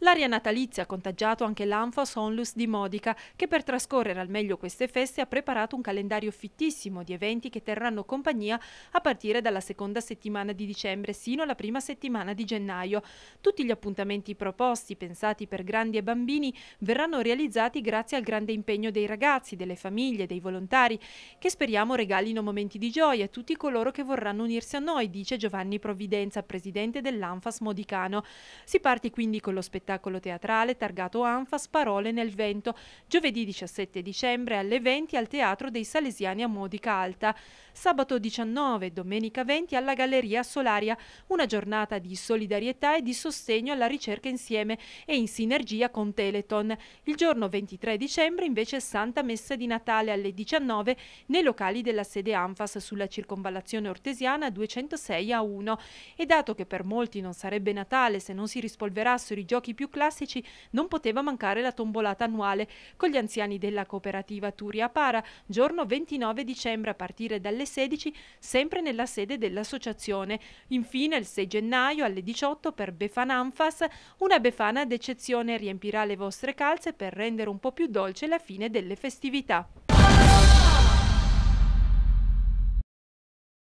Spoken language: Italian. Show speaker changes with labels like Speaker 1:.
Speaker 1: L'aria natalizia ha contagiato anche l'Anfos Onlus di Modica, che per trascorrere al meglio queste feste ha preparato un calendario fittissimo di eventi che terranno compagnia a partire dalla seconda settimana di dicembre sino alla prima settimana di gennaio. Tutti gli appuntamenti proposti, pensati per grandi e bambini, verranno realizzati grazie al grande impegno dei ragazzi, delle famiglie, dei volontari, che speriamo regalino momenti di gioia a tutti coloro che vorranno unirsi a noi, dice Giovanni Provvidenza, presidente dell'Anfas Modicano. Si parte quindi con lo spettacolo spettacolo teatrale targato Anfas Parole nel Vento, giovedì 17 dicembre alle 20 al Teatro dei Salesiani a Modica Alta, sabato 19 e domenica 20 alla Galleria Solaria, una giornata di solidarietà e di sostegno alla ricerca insieme e in sinergia con Teleton. Il giorno 23 dicembre invece Santa Messa di Natale alle 19 nei locali della sede Anfas sulla circonvallazione ortesiana 206 a 1 e dato che per molti non sarebbe Natale se non si rispolverassero i giochi più classici non poteva mancare la tombolata annuale con gli anziani della cooperativa Turia Para, giorno 29 dicembre a partire dalle 16, sempre nella sede dell'associazione. Infine, il 6 gennaio alle 18 per Befananfas, una befana d'eccezione riempirà le vostre calze per rendere un po' più dolce la fine delle festività.